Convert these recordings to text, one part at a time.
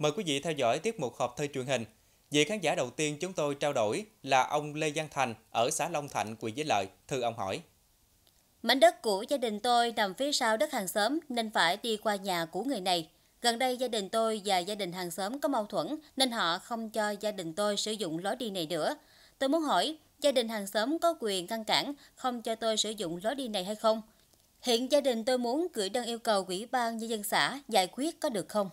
Mời quý vị theo dõi tiết mục họp thư truyền hình. Vị khán giả đầu tiên chúng tôi trao đổi là ông Lê Giang Thành ở xã Long Thạnh, Quỳ Giới Lợi. Thư ông hỏi. Mảnh đất của gia đình tôi nằm phía sau đất hàng xóm nên phải đi qua nhà của người này. Gần đây gia đình tôi và gia đình hàng xóm có mâu thuẫn nên họ không cho gia đình tôi sử dụng lối đi này nữa. Tôi muốn hỏi, gia đình hàng xóm có quyền ngăn cản không cho tôi sử dụng lối đi này hay không? Hiện gia đình tôi muốn gửi đơn yêu cầu Ủy ban Nhân dân xã giải quyết có được không?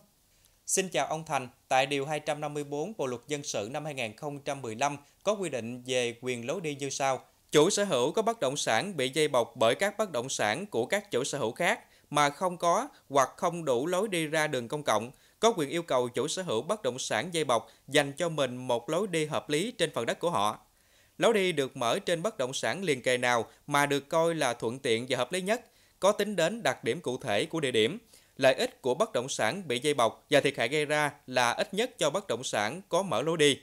Xin chào ông Thành, tại Điều 254 Bộ Luật Dân sự năm 2015 có quy định về quyền lối đi như sau. Chủ sở hữu có bất động sản bị dây bọc bởi các bất động sản của các chủ sở hữu khác mà không có hoặc không đủ lối đi ra đường công cộng, có quyền yêu cầu chủ sở hữu bất động sản dây bọc dành cho mình một lối đi hợp lý trên phần đất của họ. Lối đi được mở trên bất động sản liền kề nào mà được coi là thuận tiện và hợp lý nhất, có tính đến đặc điểm cụ thể của địa điểm, lợi ích của bất động sản bị dây bọc và thiệt hại gây ra là ít nhất cho bất động sản có mở lối đi.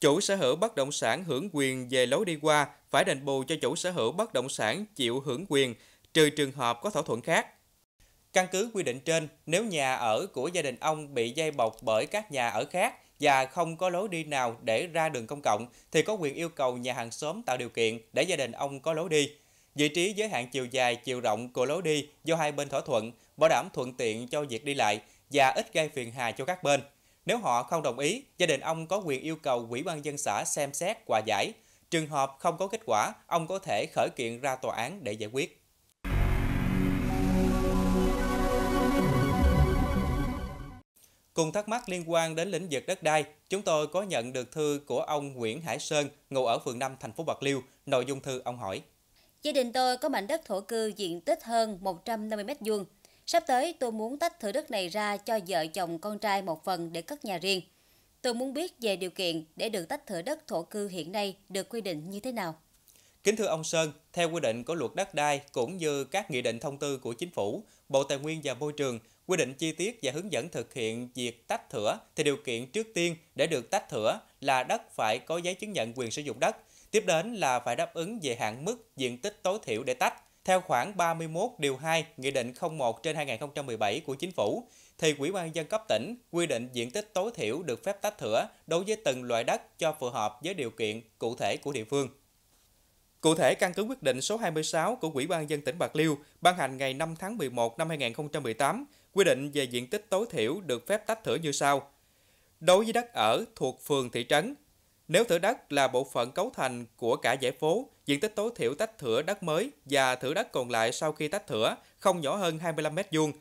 Chủ sở hữu bất động sản hưởng quyền về lối đi qua phải đền bù cho chủ sở hữu bất động sản chịu hưởng quyền, trừ trường hợp có thỏa thuận khác. Căn cứ quy định trên, nếu nhà ở của gia đình ông bị dây bọc bởi các nhà ở khác và không có lối đi nào để ra đường công cộng thì có quyền yêu cầu nhà hàng xóm tạo điều kiện để gia đình ông có lối đi. Vị trí giới hạn chiều dài, chiều rộng của lối đi do hai bên thỏa thuận bảo đảm thuận tiện cho việc đi lại và ít gây phiền hà cho các bên. Nếu họ không đồng ý, gia đình ông có quyền yêu cầu Ủy ban dân xã xem xét hòa giải. Trường hợp không có kết quả, ông có thể khởi kiện ra tòa án để giải quyết. Cùng thắc mắc liên quan đến lĩnh vực đất đai, chúng tôi có nhận được thư của ông Nguyễn Hải Sơn, ngụ ở phường 5 thành phố Bạc Liêu. Nội dung thư ông hỏi: Gia đình tôi có mảnh đất thổ cư diện tích hơn 150 m vuông Sắp tới tôi muốn tách thửa đất này ra cho vợ chồng con trai một phần để cất nhà riêng. Tôi muốn biết về điều kiện để được tách thửa đất thổ cư hiện nay được quy định như thế nào. Kính thưa ông Sơn, theo quy định của luật đất đai cũng như các nghị định thông tư của chính phủ, Bộ Tài nguyên và Môi trường quy định chi tiết và hướng dẫn thực hiện việc tách thửa thì điều kiện trước tiên để được tách thửa là đất phải có giấy chứng nhận quyền sử dụng đất, tiếp đến là phải đáp ứng về hạn mức diện tích tối thiểu để tách theo khoảng 31 điều 2 Nghị định 01 trên 2017 của Chính phủ, thì Ủy ban dân cấp tỉnh quy định diện tích tối thiểu được phép tách thửa đối với từng loại đất cho phù hợp với điều kiện cụ thể của địa phương. Cụ thể, căn cứ quyết định số 26 của Ủy ban dân tỉnh Bạc Liêu ban hành ngày 5 tháng 11 năm 2018 quy định về diện tích tối thiểu được phép tách thửa như sau. Đối với đất ở thuộc phường thị trấn nếu thửa đất là bộ phận cấu thành của cả giải phố, diện tích tối thiểu tách thửa đất mới và thửa đất còn lại sau khi tách thửa không nhỏ hơn 25 m vuông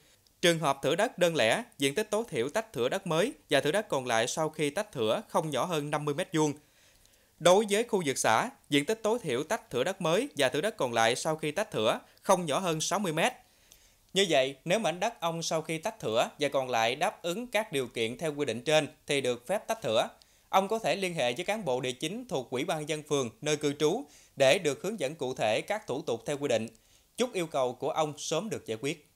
Trường hợp thửa đất đơn lẻ, diện tích tối thiểu tách thửa đất mới và thửa đất còn lại sau khi tách thửa không nhỏ hơn 50 m vuông Đối với khu vực xã, diện tích tối thiểu tách thửa đất mới và thửa đất còn lại sau khi tách thửa không nhỏ hơn 60 m. Như vậy, nếu mảnh đất ông sau khi tách thửa và còn lại đáp ứng các điều kiện theo quy định trên thì được phép tách thửa. Ông có thể liên hệ với cán bộ địa chính thuộc Ủy ban dân phường nơi cư trú để được hướng dẫn cụ thể các thủ tục theo quy định. Chúc yêu cầu của ông sớm được giải quyết.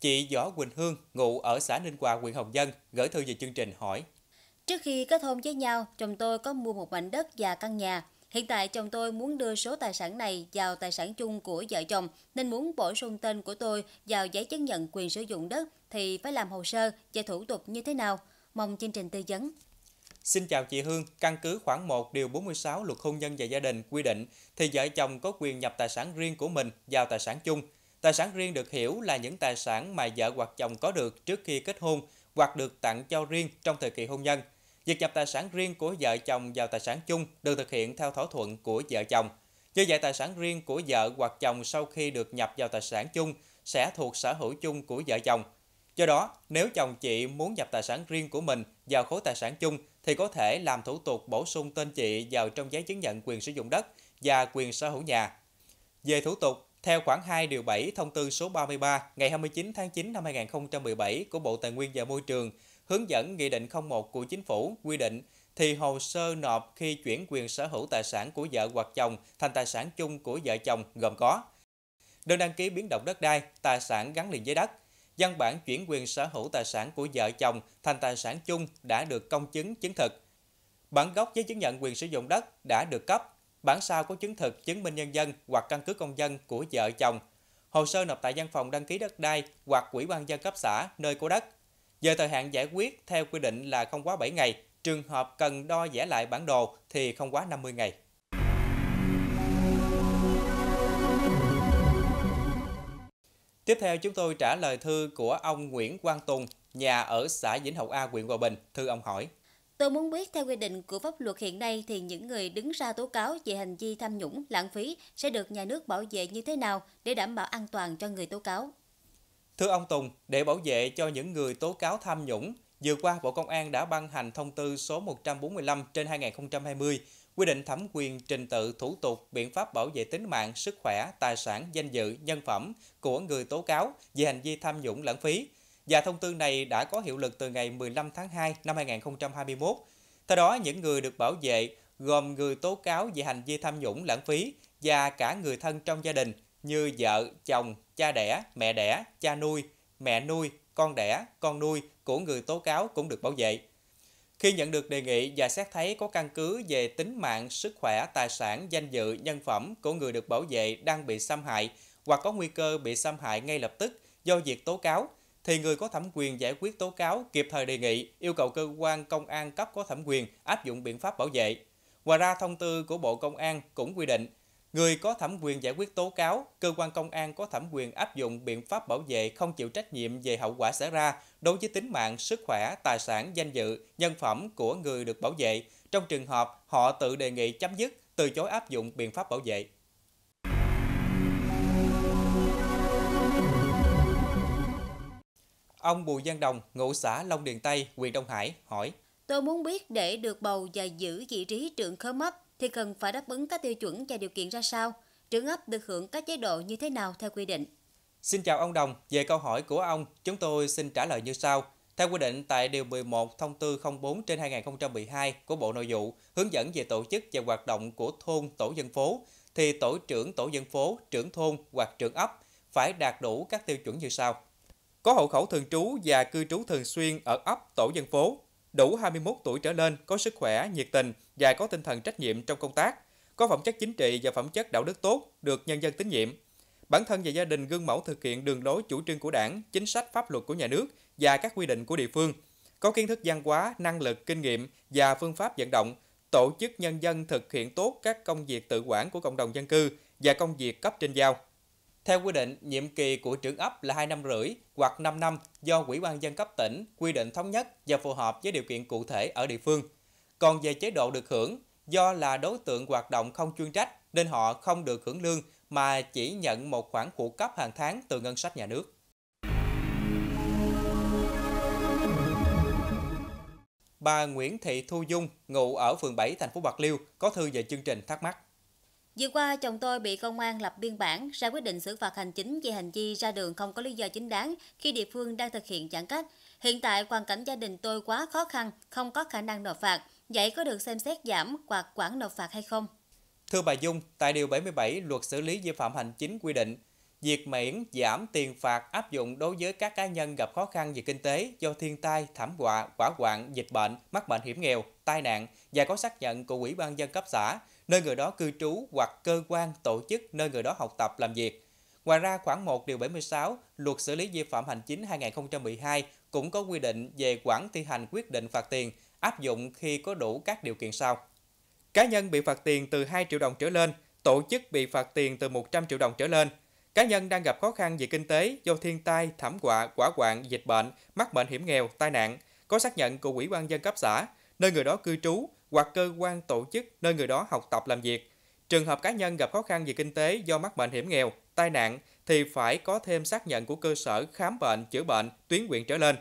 Chị Võ Quỳnh Hương, ngụ ở xã Ninh Hòa, huyện Hồng Dân, gửi thư về chương trình hỏi. Trước khi kết hôn với nhau, chồng tôi có mua một mảnh đất và căn nhà. Hiện tại chồng tôi muốn đưa số tài sản này vào tài sản chung của vợ chồng nên muốn bổ sung tên của tôi vào giấy chứng nhận quyền sử dụng đất thì phải làm hồ sơ và thủ tục như thế nào? Mong chương trình tư vấn. Xin chào chị Hương, căn cứ khoảng 1 điều 46 luật hôn nhân và gia đình quy định thì vợ chồng có quyền nhập tài sản riêng của mình vào tài sản chung. Tài sản riêng được hiểu là những tài sản mà vợ hoặc chồng có được trước khi kết hôn hoặc được tặng cho riêng trong thời kỳ hôn nhân – Việc nhập tài sản riêng của vợ chồng vào tài sản chung được thực hiện theo thỏa thuận của vợ chồng. Như vậy, tài sản riêng của vợ hoặc chồng sau khi được nhập vào tài sản chung sẽ thuộc sở hữu chung của vợ chồng. Do đó, nếu chồng chị muốn nhập tài sản riêng của mình vào khối tài sản chung thì có thể làm thủ tục bổ sung tên chị vào trong giấy chứng nhận quyền sử dụng đất và quyền sở hữu nhà. Về thủ tục, theo khoản 2 điều 7 thông tư số 33 ngày 29 tháng 9 năm 2017 của Bộ Tài nguyên và Môi trường hướng dẫn Nghị định 01 của Chính phủ quy định thì hồ sơ nộp khi chuyển quyền sở hữu tài sản của vợ hoặc chồng thành tài sản chung của vợ chồng gồm có đơn đăng ký biến động đất đai, tài sản gắn liền với đất, văn bản chuyển quyền sở hữu tài sản của vợ chồng thành tài sản chung đã được công chứng chứng thực. Bản gốc giấy chứng nhận quyền sử dụng đất đã được cấp, bản sao có chứng thực chứng minh nhân dân hoặc căn cứ công dân của vợ chồng. Hồ sơ nộp tại văn phòng đăng ký đất đai hoặc quỹ ban dân cấp xã nơi có đất Giờ thời hạn giải quyết theo quy định là không quá 7 ngày, trường hợp cần đo vẽ lại bản đồ thì không quá 50 ngày. Tiếp theo chúng tôi trả lời thư của ông Nguyễn Quang Tùng, nhà ở xã Vĩnh Hậu A, huyện Hòa Bình. Thư ông hỏi. Tôi muốn biết theo quy định của pháp luật hiện nay thì những người đứng ra tố cáo về hành vi tham nhũng, lãng phí sẽ được nhà nước bảo vệ như thế nào để đảm bảo an toàn cho người tố cáo? Thưa ông Tùng, để bảo vệ cho những người tố cáo tham nhũng, vừa qua Bộ Công an đã ban hành thông tư số 145 trên 2020 quy định thẩm quyền trình tự thủ tục biện pháp bảo vệ tính mạng, sức khỏe, tài sản, danh dự, nhân phẩm của người tố cáo về hành vi tham nhũng lãng phí. Và thông tư này đã có hiệu lực từ ngày 15 tháng 2 năm 2021. Theo đó, những người được bảo vệ gồm người tố cáo về hành vi tham nhũng lãng phí và cả người thân trong gia đình – như vợ, chồng, cha đẻ, mẹ đẻ, cha nuôi, mẹ nuôi, con đẻ, con nuôi của người tố cáo cũng được bảo vệ. Khi nhận được đề nghị và xét thấy có căn cứ về tính mạng, sức khỏe, tài sản, danh dự, nhân phẩm của người được bảo vệ đang bị xâm hại hoặc có nguy cơ bị xâm hại ngay lập tức do việc tố cáo, thì người có thẩm quyền giải quyết tố cáo kịp thời đề nghị yêu cầu cơ quan công an cấp có thẩm quyền áp dụng biện pháp bảo vệ. Ngoài ra, thông tư của Bộ Công an cũng quy định Người có thẩm quyền giải quyết tố cáo, cơ quan công an có thẩm quyền áp dụng biện pháp bảo vệ không chịu trách nhiệm về hậu quả xảy ra đối với tính mạng, sức khỏe, tài sản, danh dự, nhân phẩm của người được bảo vệ trong trường hợp họ tự đề nghị chấm dứt, từ chối áp dụng biện pháp bảo vệ. Ông Bùi Giang Đồng, ngụ xã Long Điền Tây, huyện Đông Hải hỏi: Tôi muốn biết để được bầu và giữ vị trí trưởng khớp mất thì cần phải đáp ứng các tiêu chuẩn và điều kiện ra sao, trưởng ấp được hưởng các chế độ như thế nào theo quy định. Xin chào ông Đồng, về câu hỏi của ông, chúng tôi xin trả lời như sau. Theo quy định tại Điều 11 Thông tư 04 trên 2012 của Bộ Nội vụ hướng dẫn về tổ chức và hoạt động của thôn tổ dân phố, thì tổ trưởng tổ dân phố, trưởng thôn hoặc trưởng ấp phải đạt đủ các tiêu chuẩn như sau. Có hộ khẩu thường trú và cư trú thường xuyên ở ấp tổ dân phố, đủ 21 tuổi trở lên, có sức khỏe, nhiệt tình và có tinh thần trách nhiệm trong công tác, có phẩm chất chính trị và phẩm chất đạo đức tốt, được nhân dân tín nhiệm. Bản thân và gia đình gương mẫu thực hiện đường lối chủ trương của Đảng, chính sách pháp luật của nhà nước và các quy định của địa phương, có kiến thức văn hóa, năng lực, kinh nghiệm và phương pháp vận động, tổ chức nhân dân thực hiện tốt các công việc tự quản của cộng đồng dân cư và công việc cấp trên giao. Theo quy định, nhiệm kỳ của trưởng ấp là 2 năm rưỡi hoặc 5 năm do Ủy ban dân cấp tỉnh quy định thống nhất và phù hợp với điều kiện cụ thể ở địa phương. Còn về chế độ được hưởng, do là đối tượng hoạt động không chuyên trách nên họ không được hưởng lương mà chỉ nhận một khoản phụ cấp hàng tháng từ ngân sách nhà nước. Bà Nguyễn Thị Thu Dung, ngụ ở phường 7 thành phố Bạc Liêu, có thư về chương trình thắc mắc. Vừa qua, chồng tôi bị công an lập biên bản ra quyết định xử phạt hành chính về hành vi ra đường không có lý do chính đáng khi địa phương đang thực hiện giãn cách. Hiện tại, hoàn cảnh gia đình tôi quá khó khăn, không có khả năng nộp phạt. Vậy có được xem xét giảm hoặc quản nộp phạt hay không? Thưa bà Dung, tại Điều 77 Luật xử lý vi phạm hành chính quy định, việc miễn giảm tiền phạt áp dụng đối với các cá nhân gặp khó khăn về kinh tế do thiên tai, thảm họa, quả hoạn, dịch bệnh, mắc bệnh hiểm nghèo, tai nạn và có xác nhận của Ủy ban dân cấp xã nơi người đó cư trú hoặc cơ quan, tổ chức nơi người đó học tập làm việc. Ngoài ra, khoảng 1 điều 76 Luật xử lý vi phạm hành chính 2012 cũng có quy định về quản thi hành quyết định phạt tiền áp dụng khi có đủ các điều kiện sau. Cá nhân bị phạt tiền từ 2 triệu đồng trở lên, tổ chức bị phạt tiền từ 100 triệu đồng trở lên. Cá nhân đang gặp khó khăn về kinh tế do thiên tai, thảm họa, quả hoạn, dịch bệnh, mắc bệnh hiểm nghèo, tai nạn, có xác nhận của Ủy ban dân cấp xã, nơi người đó cư trú hoặc cơ quan tổ chức nơi người đó học tập làm việc. Trường hợp cá nhân gặp khó khăn về kinh tế do mắc bệnh hiểm nghèo, tai nạn thì phải có thêm xác nhận của cơ sở khám bệnh, chữa bệnh, tuyến huyện trở lên.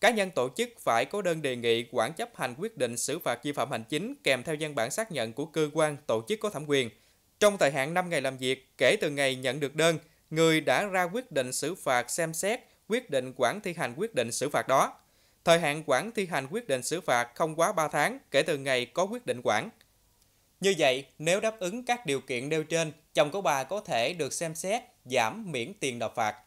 Cá nhân tổ chức phải có đơn đề nghị quản chấp hành quyết định xử phạt vi phạm hành chính kèm theo văn bản xác nhận của cơ quan tổ chức có thẩm quyền. Trong thời hạn 5 ngày làm việc kể từ ngày nhận được đơn, người đã ra quyết định xử phạt xem xét quyết định quản thi hành quyết định xử phạt đó. Thời hạn quản thi hành quyết định xử phạt không quá 3 tháng kể từ ngày có quyết định quản. Như vậy, nếu đáp ứng các điều kiện nêu trên, chồng của bà có thể được xem xét giảm miễn tiền nộp phạt.